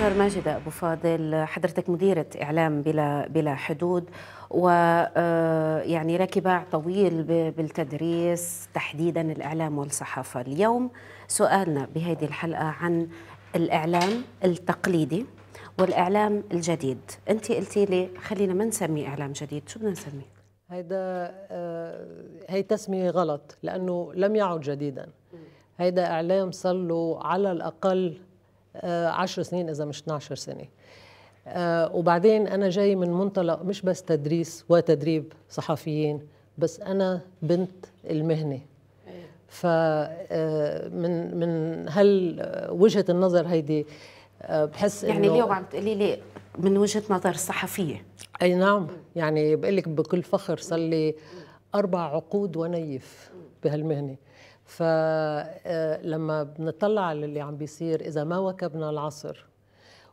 دكتور ماجد ابو فاضل حضرتك مديره اعلام بلا بلا حدود و آه، يعني باع طويل بالتدريس تحديدا الاعلام والصحافه اليوم سؤالنا بهذه الحلقه عن الاعلام التقليدي والاعلام الجديد انت قلتي لي خلينا ما نسمي اعلام جديد شو بدنا نسميه هيدا آه، هي تسميه غلط لانه لم يعد جديدا هيدا اعلام صار له على الاقل 10 آه، سنين اذا مش 12 سنه آه، وبعدين انا جاي من منطلق مش بس تدريس وتدريب صحفيين بس انا بنت المهنه فمن آه، من هل وجهه النظر هيدي بحس يعني اليوم عم تقولي لي من وجهه نظر صحفيه اي نعم يعني بقول لك بكل فخر صار لي اربع عقود ونيف بهالمهنه فلما آه، بنطلع على اللي عم بيصير اذا ما واكبنا العصر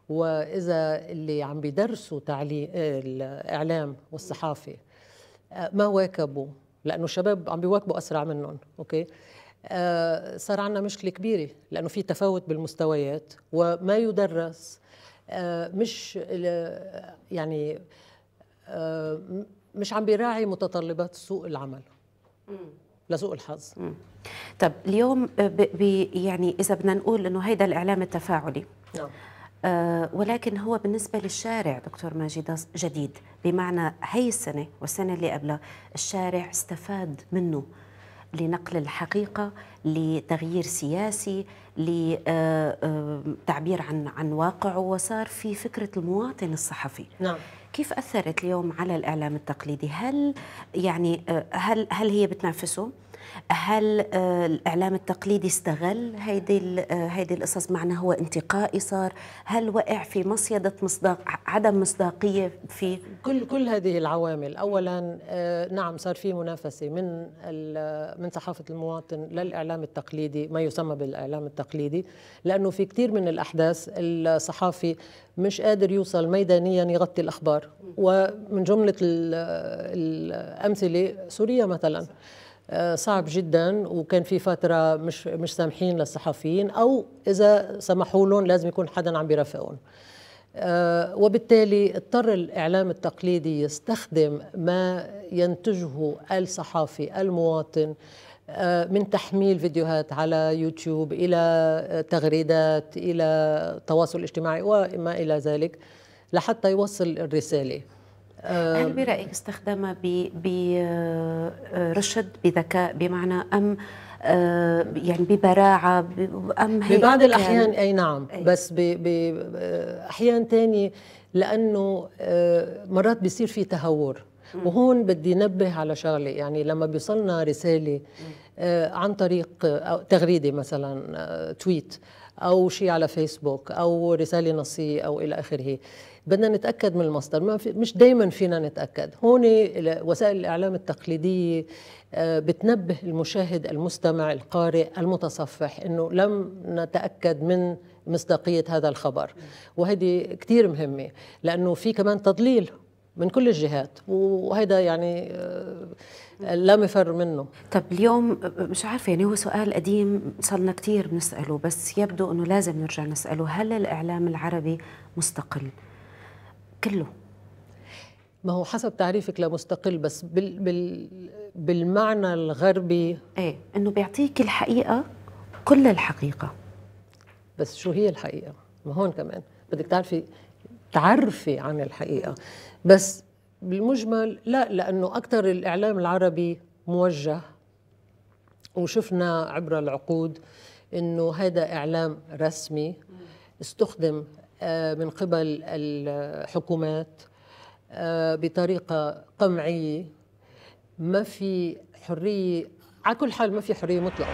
واذا اللي عم بيدرسوا تعليم آه، الاعلام والصحافه آه، ما واكبوا لانه الشباب عم بيواكبوا اسرع منهم اوكي صار عندنا مشكله كبيره لانه في تفاوت بالمستويات وما يدرس مش يعني مش عم بيراعي متطلبات سوق العمل لسوء الحظ مم. طب اليوم يعني اذا بدنا نقول انه هيدا الاعلام التفاعلي نعم آه ولكن هو بالنسبة للشارع دكتور ماجد جديد بمعنى هي السنة والسنة اللي قبلها الشارع استفاد منه لنقل الحقيقه لتغيير سياسي لتعبير آه، آه، عن عن واقعه وصار في فكره المواطن الصحفي نعم كيف اثرت اليوم على الاعلام التقليدي هل يعني آه، هل هل هي بتنافسه هل آه، الاعلام التقليدي استغل هيدي آه، هيدي القصص معنا هو انتقائي صار هل وقع في مصيده مصداق عدم مصداقيه في كل كل هذه العوامل اولا آه، نعم صار في منافسه من من صحافه المواطن للاعلام التقليدي ما يسمى بالاعلام التقليدي لانه في كثير من الاحداث الصحافي مش قادر يوصل ميدانيا يغطي الاخبار ومن جمله الامثله سوريا مثلا صح. آه، صعب جدا وكان في فتره مش مش سامحين للصحفيين او اذا سمحوا لهم لازم يكون حدا عم بيرافقهم آه، وبالتالي اضطر الاعلام التقليدي يستخدم ما ينتجه الصحافي المواطن آه، من تحميل فيديوهات على يوتيوب الى تغريدات الى تواصل اجتماعي وما الى ذلك لحتى يوصل الرساله هل برايك استخدمها برشد آه، بذكاء بمعنى ام آه، يعني ببراعة أم هي ببعض الأحيان أي نعم أي. بس ب... ب... آه، أحيان تاني لأنه مرات بيصير في تهور وهون بدي نبه على شغله يعني لما بيصلنا رساله آه، عن طريق آه، تغريده مثلا آه، تويت او شيء على فيسبوك او رساله نصيه او الى اخره بدنا نتاكد من المصدر ما في مش دائما فينا نتاكد هون وسائل الاعلام التقليديه بتنبه المشاهد المستمع القارئ المتصفح انه لم نتاكد من مصداقيه هذا الخبر وهذه كثير مهمه لانه في كمان تضليل من كل الجهات وهيدا يعني آه، لا مفر منه طب اليوم مش عارفه يعني هو سؤال قديم صرنا كثير بنساله بس يبدو انه لازم نرجع نساله هل الاعلام العربي مستقل كله ما هو حسب تعريفك لمستقل بس بال بال بالمعنى الغربي ايه انه بيعطيك الحقيقه كل الحقيقه بس شو هي الحقيقه ما هون كمان بدك تعرفي تعرفي عن الحقيقه بس بالمجمل لا لانه اكثر الاعلام العربي موجه وشفنا عبر العقود انه هذا اعلام رسمي استخدم آه، من قبل الحكومات آه، بطريقه قمعيه ما في حريه على كل حال ما في حريه مطلقه